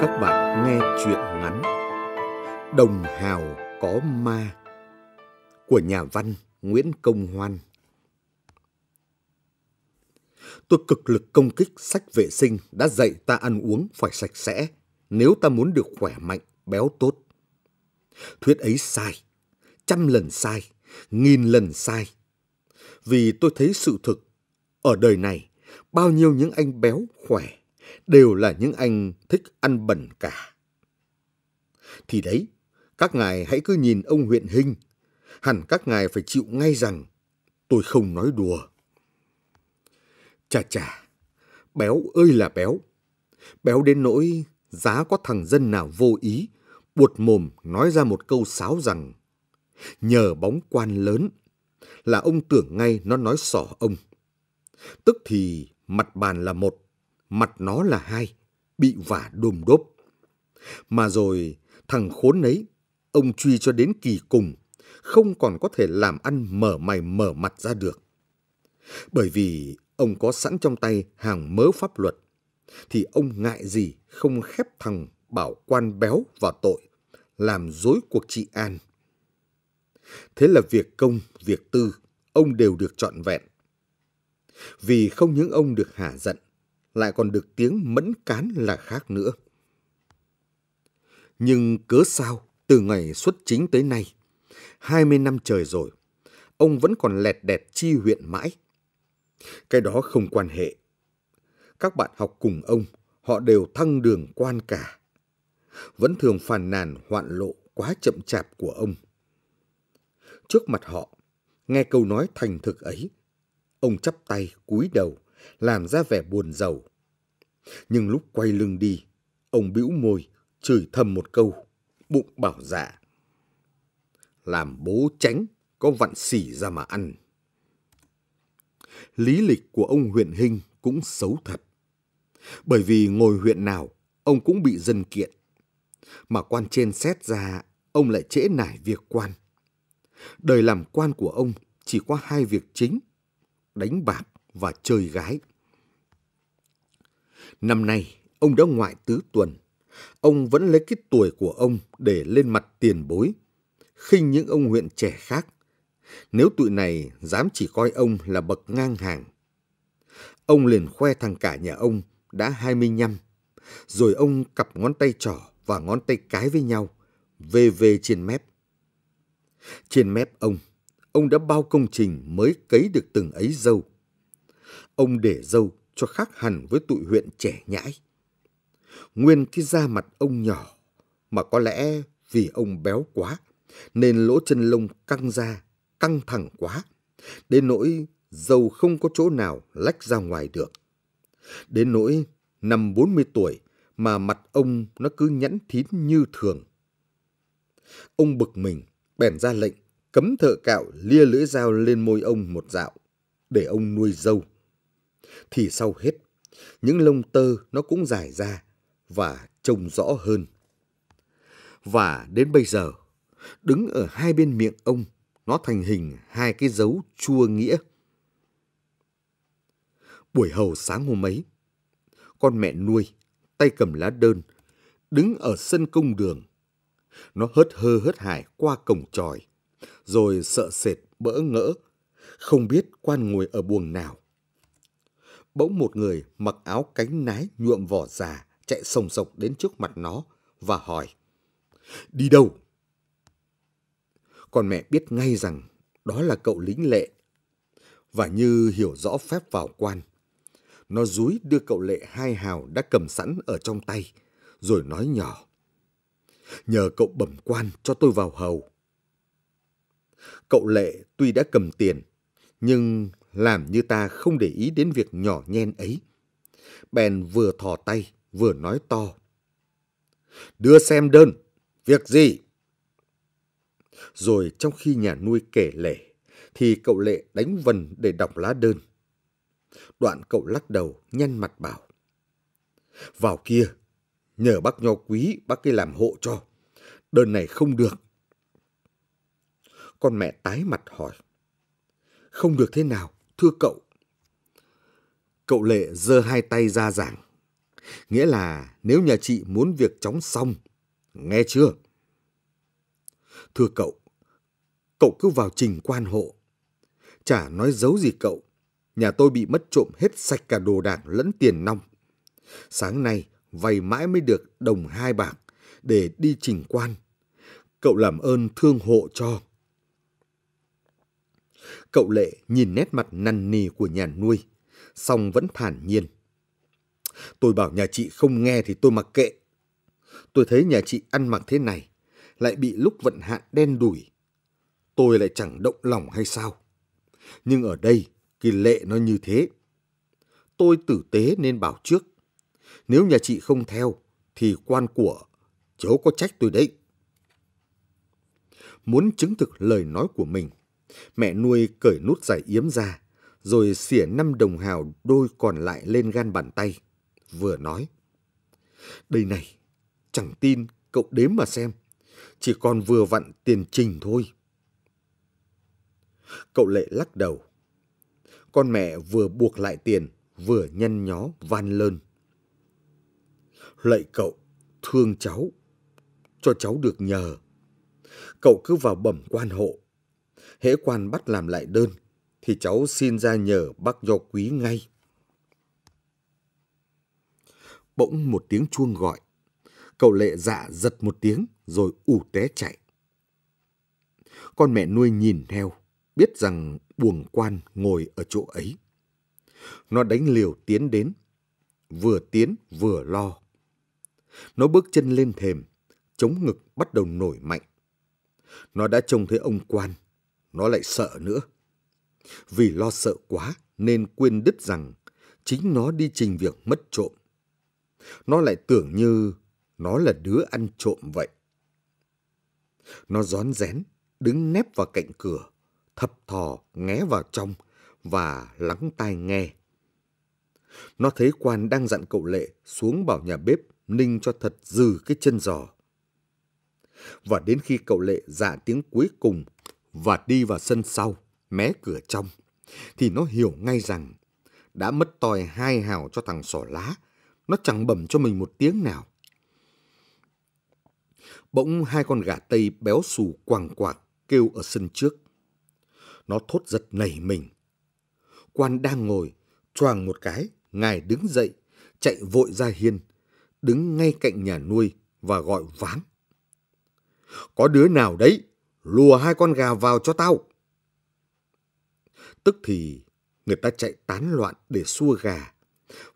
các bạn nghe truyện ngắn Đồng Hào Có Ma của nhà văn Nguyễn Công Hoan. Tôi cực lực công kích sách vệ sinh đã dạy ta ăn uống phải sạch sẽ nếu ta muốn được khỏe mạnh, béo tốt. Thuyết ấy sai, trăm lần sai, nghìn lần sai. Vì tôi thấy sự thực, ở đời này bao nhiêu những anh béo khỏe đều là những anh thích ăn bẩn cả. Thì đấy, các ngài hãy cứ nhìn ông huyện hình, hẳn các ngài phải chịu ngay rằng tôi không nói đùa. Chà chà, béo ơi là béo, béo đến nỗi giá có thằng dân nào vô ý, buột mồm nói ra một câu sáo rằng nhờ bóng quan lớn là ông tưởng ngay nó nói sỏ ông. Tức thì mặt bàn là một, mặt nó là hai, bị vả đôm đốp. Mà rồi thằng khốn ấy, ông truy cho đến kỳ cùng, không còn có thể làm ăn mở mày mở mặt ra được. Bởi vì ông có sẵn trong tay hàng mớ pháp luật, thì ông ngại gì không khép thằng bảo quan béo vào tội, làm dối cuộc trị an. Thế là việc công, việc tư, ông đều được trọn vẹn. Vì không những ông được hả giận, lại còn được tiếng mẫn cán là khác nữa. Nhưng cớ sao, từ ngày xuất chính tới nay, 20 năm trời rồi, ông vẫn còn lẹt đẹt chi huyện mãi. Cái đó không quan hệ. Các bạn học cùng ông, họ đều thăng đường quan cả. Vẫn thường phàn nàn hoạn lộ quá chậm chạp của ông. Trước mặt họ, nghe câu nói thành thực ấy, ông chắp tay cúi đầu làm ra vẻ buồn giàu. Nhưng lúc quay lưng đi, ông bĩu môi, chửi thầm một câu, bụng bảo dạ. Làm bố tránh, có vặn xỉ ra mà ăn. Lý lịch của ông huyện Hinh cũng xấu thật. Bởi vì ngồi huyện nào, ông cũng bị dân kiện. Mà quan trên xét ra, ông lại trễ nải việc quan. Đời làm quan của ông chỉ có hai việc chính, đánh bạc và chơi gái. Năm nay, ông đã ngoại tứ tuần. Ông vẫn lấy cái tuổi của ông để lên mặt tiền bối, khinh những ông huyện trẻ khác. Nếu tụi này dám chỉ coi ông là bậc ngang hàng. Ông liền khoe thằng cả nhà ông đã 25, rồi ông cặp ngón tay trỏ và ngón tay cái với nhau, vê vê trên mép. Trên mép ông, ông đã bao công trình mới cấy được từng ấy dâu. Ông để dâu cho khác hẳn với tụi huyện trẻ nhãi. Nguyên cái da mặt ông nhỏ, mà có lẽ vì ông béo quá, nên lỗ chân lông căng ra, căng thẳng quá. Đến nỗi dâu không có chỗ nào lách ra ngoài được. Đến nỗi năm 40 tuổi mà mặt ông nó cứ nhẵn thín như thường. Ông bực mình, bèn ra lệnh cấm thợ cạo lia lưỡi dao lên môi ông một dạo, để ông nuôi dâu thì sau hết, những lông tơ nó cũng dài ra và trông rõ hơn. Và đến bây giờ, đứng ở hai bên miệng ông, nó thành hình hai cái dấu chua nghĩa. Buổi hầu sáng hôm ấy, con mẹ nuôi, tay cầm lá đơn, đứng ở sân công đường. Nó hớt hơ hớt hải qua cổng tròi, rồi sợ sệt bỡ ngỡ, không biết quan ngồi ở buồng nào bỗng một người mặc áo cánh nái nhuộm vỏ già chạy sồng sộc đến trước mặt nó và hỏi đi đâu con mẹ biết ngay rằng đó là cậu lính lệ và như hiểu rõ phép vào quan nó dúi đưa cậu lệ hai hào đã cầm sẵn ở trong tay rồi nói nhỏ nhờ cậu bẩm quan cho tôi vào hầu cậu lệ tuy đã cầm tiền nhưng làm như ta không để ý đến việc nhỏ nhen ấy. Bèn vừa thò tay, vừa nói to. Đưa xem đơn, việc gì? Rồi trong khi nhà nuôi kể lể, thì cậu Lệ đánh vần để đọc lá đơn. Đoạn cậu lắc đầu, nhăn mặt bảo. Vào kia, nhờ bác nho quý bác kia làm hộ cho. Đơn này không được. Con mẹ tái mặt hỏi. Không được thế nào? thưa cậu. Cậu Lệ giơ hai tay ra giảng. Nghĩa là nếu nhà chị muốn việc chóng xong, nghe chưa? Thưa cậu, cậu cứ vào trình quan hộ. Chả nói giấu gì cậu, nhà tôi bị mất trộm hết sạch cả đồ đạc lẫn tiền nong. Sáng nay vay mãi mới được đồng hai bạc để đi trình quan. Cậu làm ơn thương hộ cho. Cậu Lệ nhìn nét mặt năn nỉ của nhà nuôi, song vẫn thản nhiên. Tôi bảo nhà chị không nghe thì tôi mặc kệ. Tôi thấy nhà chị ăn mặc thế này, lại bị lúc vận hạn đen đủi. Tôi lại chẳng động lòng hay sao? Nhưng ở đây, kỳ lệ nó như thế. Tôi tử tế nên bảo trước. Nếu nhà chị không theo, thì quan của, chớ có trách tôi đấy. Muốn chứng thực lời nói của mình, Mẹ nuôi cởi nút giải yếm ra, rồi xỉa năm đồng hào đôi còn lại lên gan bàn tay. Vừa nói, đây này, chẳng tin cậu đếm mà xem, chỉ còn vừa vặn tiền trình thôi. Cậu lệ lắc đầu. Con mẹ vừa buộc lại tiền, vừa nhăn nhó van lơn. Lạy cậu, thương cháu, cho cháu được nhờ. Cậu cứ vào bẩm quan hộ, hễ quan bắt làm lại đơn, thì cháu xin ra nhờ bác do quý ngay. Bỗng một tiếng chuông gọi. Cậu lệ dạ giật một tiếng rồi ủ té chạy. Con mẹ nuôi nhìn theo, biết rằng buồng quan ngồi ở chỗ ấy. Nó đánh liều tiến đến, vừa tiến vừa lo. Nó bước chân lên thềm, chống ngực bắt đầu nổi mạnh. Nó đã trông thấy ông quan nó lại sợ nữa. Vì lo sợ quá nên quên đứt rằng chính nó đi trình việc mất trộm. Nó lại tưởng như nó là đứa ăn trộm vậy. Nó rón rén, đứng nép vào cạnh cửa, thập thò nghé vào trong và lắng tai nghe. Nó thấy quan đang dặn cậu Lệ xuống bảo nhà bếp ninh cho thật dừ cái chân giò. Và đến khi cậu Lệ giả tiếng cuối cùng và đi vào sân sau, mé cửa trong, thì nó hiểu ngay rằng đã mất tòi hai hào cho thằng sỏ lá, nó chẳng bẩm cho mình một tiếng nào. Bỗng hai con gà tây béo xù quàng quạc kêu ở sân trước. Nó thốt giật nảy mình. Quan đang ngồi, choàng một cái, ngài đứng dậy, chạy vội ra hiên, đứng ngay cạnh nhà nuôi và gọi váng. Có đứa nào đấy? lùa hai con gà vào cho tao. Tức thì người ta chạy tán loạn để xua gà,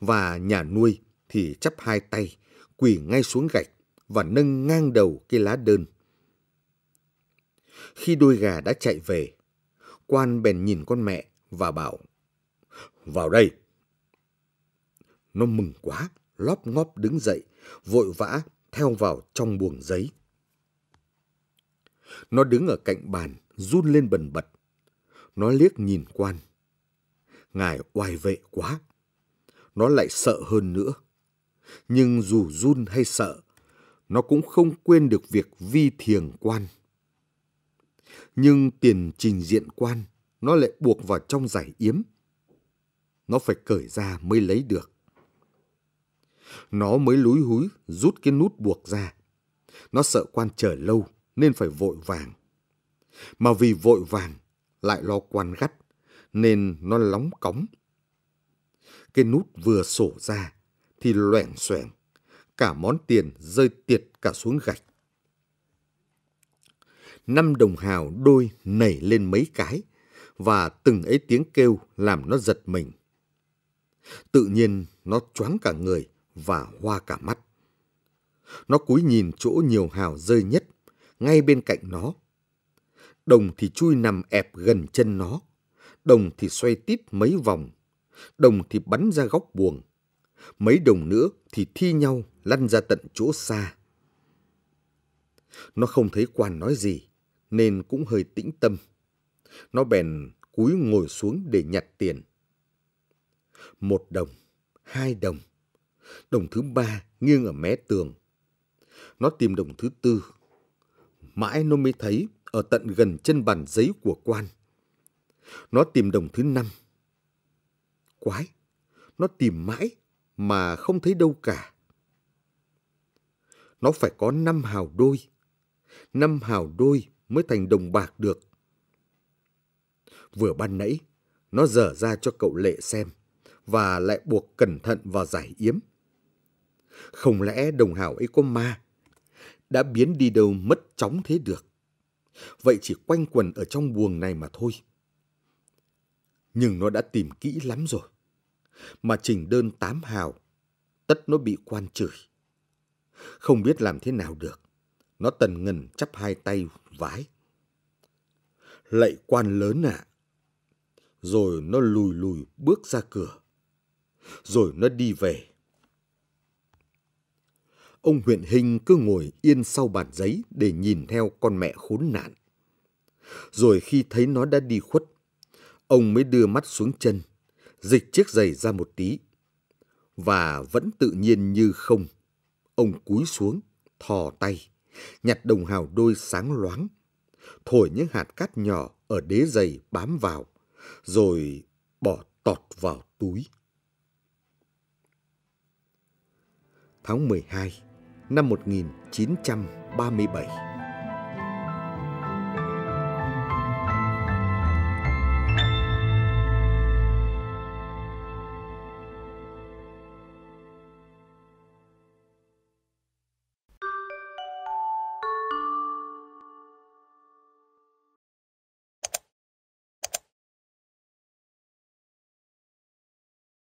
và nhà nuôi thì chắp hai tay, quỳ ngay xuống gạch và nâng ngang đầu cây lá đơn. Khi đôi gà đã chạy về, quan bèn nhìn con mẹ và bảo, vào đây. Nó mừng quá, lóp ngóp đứng dậy, vội vã theo vào trong buồng giấy. Nó đứng ở cạnh bàn, run lên bần bật. Nó liếc nhìn quan. Ngài oai vệ quá. Nó lại sợ hơn nữa. Nhưng dù run hay sợ, nó cũng không quên được việc vi thiền quan. Nhưng tiền trình diện quan, nó lại buộc vào trong giải yếm. Nó phải cởi ra mới lấy được. Nó mới lúi húi rút cái nút buộc ra. Nó sợ quan chờ lâu, nên phải vội vàng. Mà vì vội vàng lại lo quan gắt nên nó lóng cóng. Cái nút vừa sổ ra thì loẻng xoẻng, cả món tiền rơi tiệt cả xuống gạch. Năm đồng hào đôi nảy lên mấy cái và từng ấy tiếng kêu làm nó giật mình. Tự nhiên nó choáng cả người và hoa cả mắt. Nó cúi nhìn chỗ nhiều hào rơi nhất ngay bên cạnh nó. Đồng thì chui nằm ẹp gần chân nó. Đồng thì xoay tít mấy vòng. Đồng thì bắn ra góc buồng. Mấy đồng nữa thì thi nhau lăn ra tận chỗ xa. Nó không thấy quan nói gì, nên cũng hơi tĩnh tâm. Nó bèn cúi ngồi xuống để nhặt tiền. Một đồng, hai đồng. Đồng thứ ba nghiêng ở mé tường. Nó tìm đồng thứ tư mãi nó mới thấy ở tận gần chân bàn giấy của quan. Nó tìm đồng thứ năm. Quái, nó tìm mãi mà không thấy đâu cả. Nó phải có năm hào đôi. Năm hào đôi mới thành đồng bạc được. Vừa ban nãy, nó dở ra cho cậu Lệ xem và lại buộc cẩn thận vào giải yếm. Không lẽ đồng hào ấy có ma đã biến đi đâu mất chóng thế được. Vậy chỉ quanh quần ở trong buồng này mà thôi. Nhưng nó đã tìm kỹ lắm rồi. Mà trình đơn tám hào, tất nó bị quan chửi. Không biết làm thế nào được. Nó tần ngần chắp hai tay vái. Lạy quan lớn ạ. À. Rồi nó lùi lùi bước ra cửa. Rồi nó đi về ông huyện hình cứ ngồi yên sau bàn giấy để nhìn theo con mẹ khốn nạn. Rồi khi thấy nó đã đi khuất, ông mới đưa mắt xuống chân, dịch chiếc giày ra một tí. Và vẫn tự nhiên như không, ông cúi xuống, thò tay, nhặt đồng hào đôi sáng loáng, thổi những hạt cát nhỏ ở đế giày bám vào, rồi bỏ tọt vào túi. Tháng 12 năm 1937.